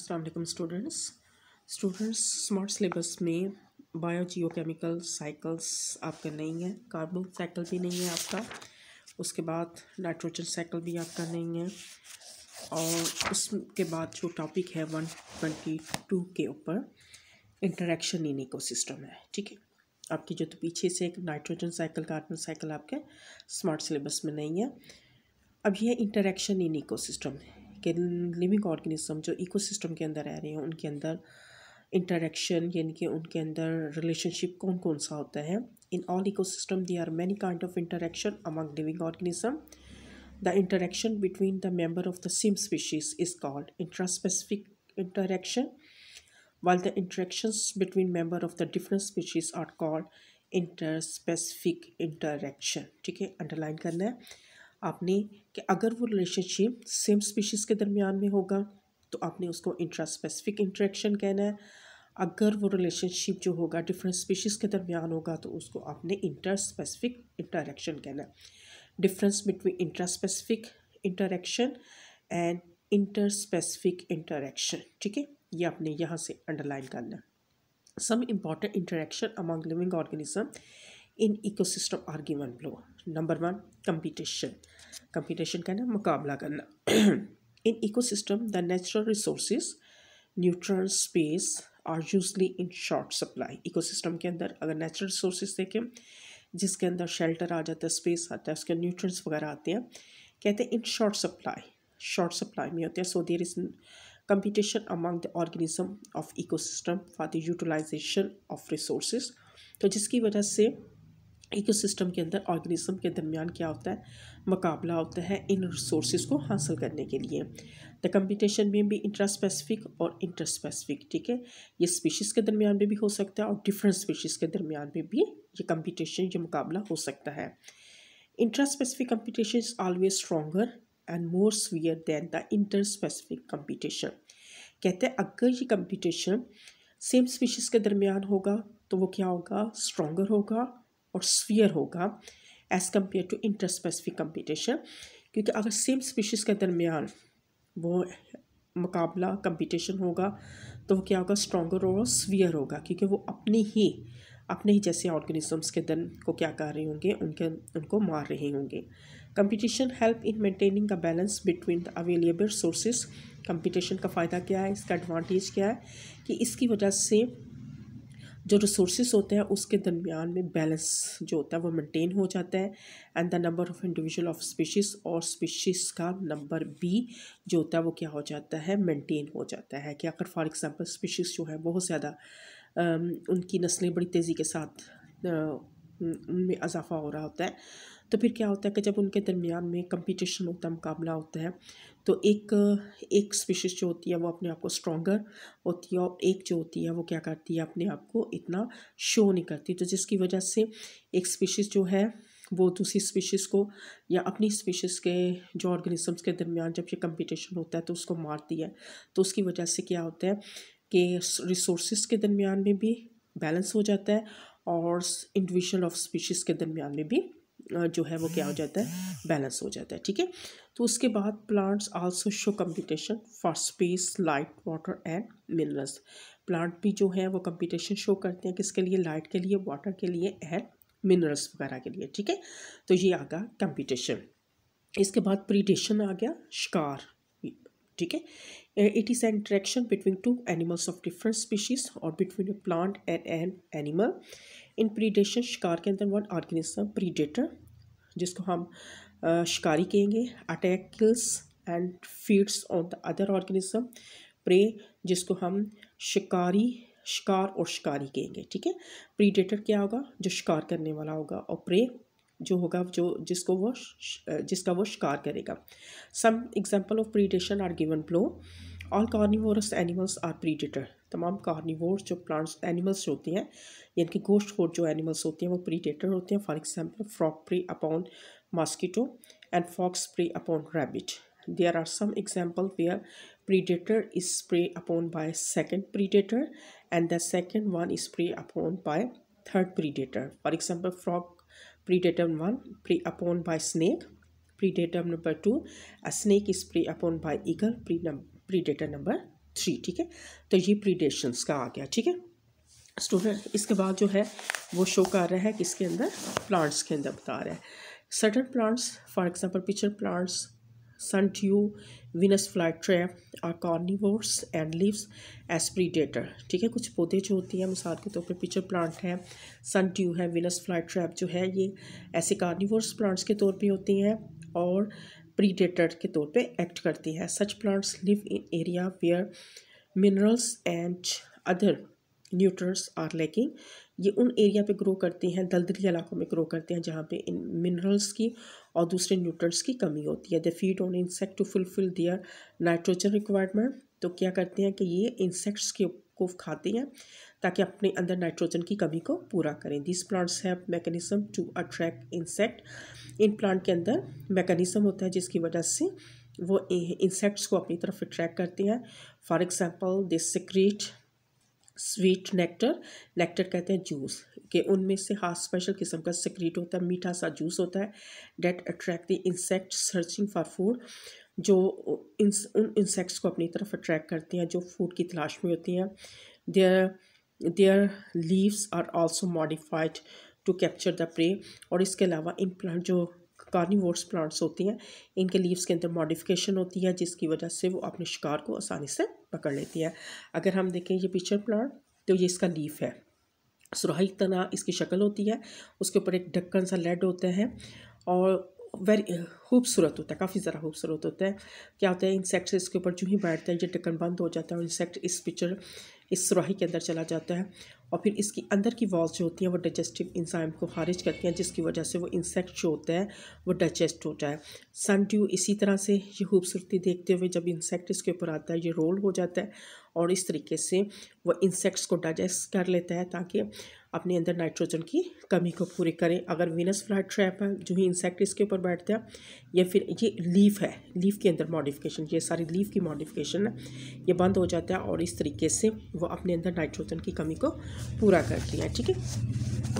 अस्सलाम वालेकुम students students smart syllabus में बायो केमिकल साइकिल्स आपका नहीं है कार्बन साइकिल भी नहीं है आपका उसके बाद नाइट्रोजन साइकिल भी आपका नहीं है और उसके बाद जो टॉपिक है वन ट्वेंटी टू के ऊपर इंटरेक्शन इन सिस्टम है ठीक है आपकी जो तो पीछे से एक नाइट्रोजन साइकिल कार्बन साइकिल आपके स्मार्ट सिलेबस में नहीं है अब यह इंटरेक्शन इन इको है के लिविंग ऑर्गेनिज्म जो इकोसिस्टम के अंदर रह रहे हैं उनके अंदर इंटरेक्शन यानी कि उनके अंदर रिलेशनशिप कौन कौन सा होता है in all eco system they are many kind of interaction among living organism the interaction between the member of the same species is called intraspecific interaction while the interaction between member of the different species are called specific interaction ठीक है underline करना है आपने कि अगर वो relationship same species के दरमियान में होगा तो आपने उसको इंट्रा स्पेसिफिक इंट्रैक्शन कहना है अगर वो रिलेशनशिप जो होगा डिफरेंट स्पीशीज़ के दरमियान होगा तो उसको आपने इंटर स्पेसिफिक इंटरेक्शन कहना है difference between intra specific interaction and inter specific interaction ठीक है ये आपने यहाँ से अंडरलाइन करना है some important interaction among living organism in ecosystem argument लो नंबर वन कंपटीशन कंपटीशन कहना मुकाबला करना in ecosystem the natural resources neutral space are usually in short supply ecosystem के अंदर अगर नेचुरल रिसोर्सेज देखें जिसके अंदर शेल्टर आ जाता है स्पेस आता है उसके न्यूट्रंस वगैरह आते हैं कहते हैं in short supply short supply में होते हैं so there is competition among the organism of ecosystem for the utilization of resources तो जिसकी वजह से इकोसिस्टम के अंदर ऑर्गेनिज्म के दरमियान क्या होता है मुकाबला होता है इन रिसोर्स को हासिल करने के लिए द कम्पिटिशन में भी इंट्रास्पेसिफिक और इंटर स्पेसिफ़िक ठीक है ये स्पीशीज़ के दरमियान में भी हो सकता है और डिफरेंट स्पीशीज़ के दरमियान में भी ये कम्पिटिशन ये मुकाबला हो सकता है intraspecific competition is always stronger and more severe than the inter specific competition कहते हैं अगर ये कम्पिटिशन सेम स्पीशीज़ के दरमियान होगा तो वो क्या होगा स्ट्रॉगर होगा और स्वीयर होगा as compare to inter specific competition क्योंकि अगर सेम स्पीशीज़ के दरमियान वो मुकाबला कम्पिटिशन होगा तो वो क्या होगा स्ट्रॉगर और स्वियर होगा क्योंकि वो अपने ही अपने ही जैसे ऑर्गेनिजम्स के दर को क्या कर रहे होंगे उनके उनको मार रहे होंगे competition help in maintaining the balance between the available sources competition का फ़ायदा क्या है इसका एडवांटेज क्या है कि इसकी वजह से जो रिसोर्स होते हैं उसके दरमियान में बैलेंस जो होता है वो मेंटेन हो जाता है and the number of individual of species और स्पीशीज़ का नंबर बी जो होता है वो क्या हो जाता है मेंटेन हो जाता है कि अगर फॉर एग्ज़ाम्पल स्पीशीज़ जो है बहुत ज़्यादा उनकी नस्लें बड़ी तेज़ी के साथ उनमें इजाफा हो रहा होता है तो फिर क्या होता है कि जब उनके दरमियान में कंपटीशन होता है मुकाबला होता है तो एक एक स्पीशीज़ जो होती है वो अपने आप को स्ट्रॉगर होती है और एक जो होती है वो क्या करती है अपने आप को इतना शो नहीं करती तो जिसकी वजह से एक स्पीशीज़ जो है वो दूसरी स्पीशीज़ को या अपनी स्पीशीज़ के जो ऑर्गेनिजम्स के दरमियान जब ये कंपटीशन होता है तो उसको मारती है तो उसकी वजह से क्या होता है कि रिसोर्स के दरमियान में भी बैलेंस हो जाता है और इंडिविजुअल ऑफ स्पीशीज़ के दरमियान में भी जो है वो क्या हो जाता है बैलेंस हो जाता है ठीक है तो उसके बाद plants also show competition for space light water and minerals plant भी जो है वो कम्पिटिशन शो करते हैं किसके लिए लाइट के लिए वाटर के लिए एंड मिनरल्स वगैरह के लिए ठीक है तो ये आ गया कम्पिटिशन इसके बाद प्रीडेशन आ गया शिकार ठीक है it is an interaction between two animals of different species और between a plant and an animal in predation शिकार के अंदर वन ऑर्गेनिज्म प्रीडेटर जिसको हम शिकारी कहेंगे attack kills and feeds on the other organism prey जिसको हम शिकारी शिकार और शिकारी कहेंगे ठीक है प्रीडेटर क्या होगा जो शिकार करने वाला होगा और प्रे जो होगा जो जिसको वो जिसका वो शिकार करेगा some example of predation are given below all carnivorous animals are predator तमाम कार्निवोर्स जो प्लांट्स एनिमल्स होते हैं यानी कि गोश्त खोर जो एनिमल्स होते हैं वो प्रीडेटर होते हैं for example frock pre upon mosquito and fox pray upon rabbit there are some example where predator is spray upon by second predator and the second one is spray upon by third predator for example frock predator one pray upon bye snake predator number to a snake is spray upon bye eagle pre number predator number three ठीक है तो ये प्रीडेशंस का आ गया ठीक है student इसके बाद जो है वो शो कर रहा है किसके अंदर प्लांट्स के अंदर बता रहा है certain plants for example pitcher plants sundew Venus fly trap are carnivores and as predator ठीक है कुछ पौधे जो होते हैं मिसाल के तौर तो पर पिचर प्लांट है सन ट्यू है विनस फ्लाई ट्रैप जो है ये ऐसे कार्निवोर्स प्लांट्स के तौर पर होती हैं और प्रीडेटर के तौर पे एक्ट करती है such plants live in area where minerals and other nutrients are lacking ये उन एरिया पे ग्रो करती हैं दलदली इलाकों में ग्रो करते हैं जहाँ पे इन मिनरल्स की और दूसरे न्यूट्रल्स की कमी होती है they feed on insect to fulfil their nitrogen requirement तो क्या करते हैं कि ये इंसेक्ट्स के बेवकूफ़ खाते हैं ताकि अपने अंदर नाइट्रोजन की कमी को पूरा करें this plants have mechanism to attract insect in plant के अंदर मैकेनिज्म होता है जिसकी वजह से वो इंसेक्ट्स को अपनी तरफ अट्रैक्ट करते हैं for example they secrete sweet nectar nectar कहते हैं जूस के उनमें से हाथ स्पेशल किस्म का सिक्रीट होता है मीठा सा जूस होता है that attract the insect searching for food जो इंस उन इंसेक्ट्स को अपनी तरफ अट्रैक्ट करती हैं जो फूड की तलाश में होती हैं there there leaves are also modified to capture the prey और इसके अलावा इन प्लांट जो कार्निवोर्स प्लांट्स होती हैं इनके लीव्स के अंदर मॉडिफिकेशन होती है जिसकी वजह से वो अपने शिकार को आसानी से पकड़ लेती है अगर हम देखें ये पिक्चर प्लांट तो ये इसका लीफ है सुराही तना इसकी शक्ल होती है उसके ऊपर एक ढक्कन सा लेड होता है और वेरी uh, खूबसूरत होता है काफ़ी ज़रा खूबसूरत होता है क्या होता है इंसेक्ट्स इसके ऊपर जो ही बैठता है ये टिकन बंद हो जाता है और इंसेक्ट इस पिक्चर इस सुराही के अंदर चला जाता है और फिर इसकी अंदर की वॉल्स जो होती हैं वो डाइजेस्टिव इंजाइम को खारिज करती हैं जिसकी वजह से वो इंसेक्ट जो होता है वो डाइजेस्ट होता है सन ड्यू इसी तरह से ये खूबसूरती देखते हुए जब इंसेक्ट इसके ऊपर आता है ये रोल हो जाता है और इस तरीके से वो इंसेक्ट्स को डाइजेस्ट कर लेता है ताकि अपने अंदर नाइट्रोजन की कमी को पूरी करें अगर वीनस फ्लाइट ट्रैप है जो ही इंसेक्ट इसके ऊपर बैठते हैं या फिर ये लीफ है लीफ के अंदर मॉडिफिकेशन ये सारी लीफ की मॉडिफिकेशन है ये बंद हो जाता है और इस तरीके से वो अपने अंदर नाइट्रोजन की कमी को पूरा करती है ठीक है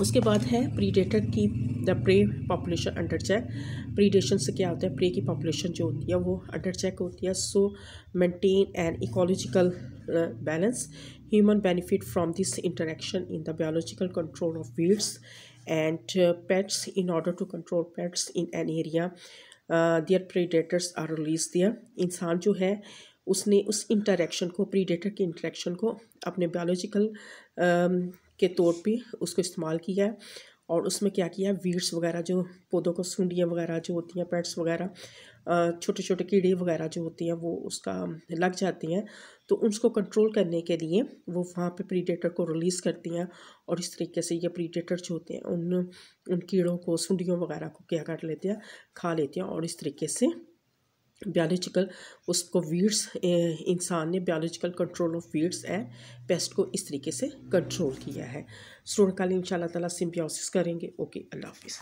उसके बाद है प्रीडेटर की the prey population under check predation से क्या होता है प्रे की पॉपुलेशन जो होती है वो अंडर चेक होती है so maintain and ecological balance human benefit from this interaction in the biological control of weeds and uh, pets in order to control pets in an area uh, their predators are released there insaan jo hai usne us interaction ko predator ke interaction ko apne biological um, के तौर पे उसको इस्तेमाल किया है और उसमें क्या किया वीड्स वगैरह जो पौधों को सूंडियाँ वगैरह जो होती हैं पेट्स वगैरह छोटे छोटे कीड़े वगैरह जो होती हैं वो उसका लग जाती हैं तो उसको कंट्रोल करने के लिए वो वहाँ पे प्रीडेटर को रिलीज़ करती हैं और इस तरीके से ये प्रीडेटर जो होते हैं उन उन कीड़ों को सूंडियों वगैरह को क्या कर लेते हैं खा लेते हैं और इस तरीके से बायोलॉजिकल उसको वीड्स इंसान ने biological control of weeds and pest को इस तरीके से कंट्रोल किया है स्टूडेंट कल इन ताला सिम्बियोसिस करेंगे ओके अल्लाह हाफिज़